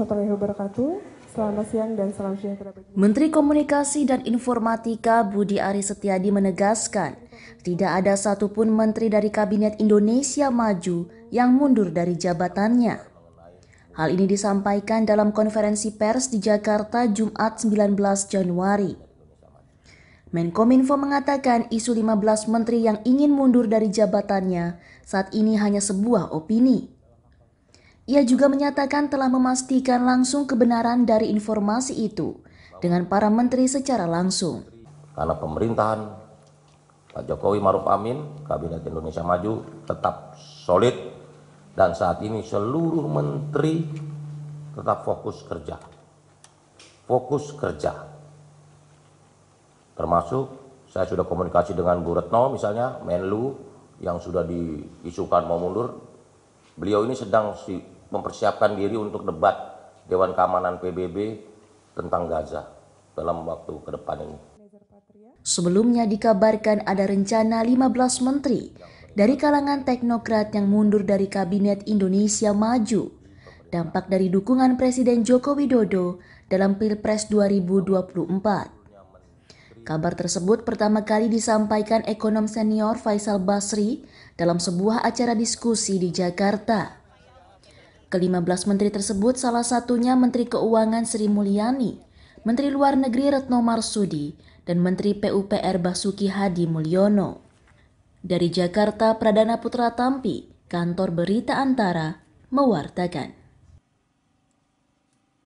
Selamat siang dan salam sejahtera. Menteri Komunikasi dan Informatika Budi Ari Setiadi menegaskan, tidak ada satupun menteri dari Kabinet Indonesia Maju yang mundur dari jabatannya. Hal ini disampaikan dalam konferensi pers di Jakarta Jumat 19 Januari. Menkominfo mengatakan isu 15 menteri yang ingin mundur dari jabatannya saat ini hanya sebuah opini ia juga menyatakan telah memastikan langsung kebenaran dari informasi itu dengan para menteri secara langsung. Karena pemerintahan Pak Jokowi Maruf Amin, Kabinet Indonesia Maju tetap solid dan saat ini seluruh menteri tetap fokus kerja. Fokus kerja. Termasuk saya sudah komunikasi dengan Bu Retno misalnya, Menlu yang sudah diisukan mau mundur. Beliau ini sedang mempersiapkan diri untuk debat Dewan Keamanan PBB tentang Gaza dalam waktu ke depan ini. Sebelumnya dikabarkan ada rencana 15 menteri dari kalangan teknokrat yang mundur dari Kabinet Indonesia Maju. Dampak dari dukungan Presiden Joko Widodo dalam Pilpres 2024. Kabar tersebut pertama kali disampaikan ekonom senior Faisal Basri dalam sebuah acara diskusi di Jakarta ke belas menteri tersebut salah satunya Menteri Keuangan Sri Mulyani, Menteri Luar Negeri Retno Marsudi, dan Menteri PUPR Basuki Hadi Mulyono. Dari Jakarta, Pradana Putra Tampi, Kantor Berita Antara, mewartakan.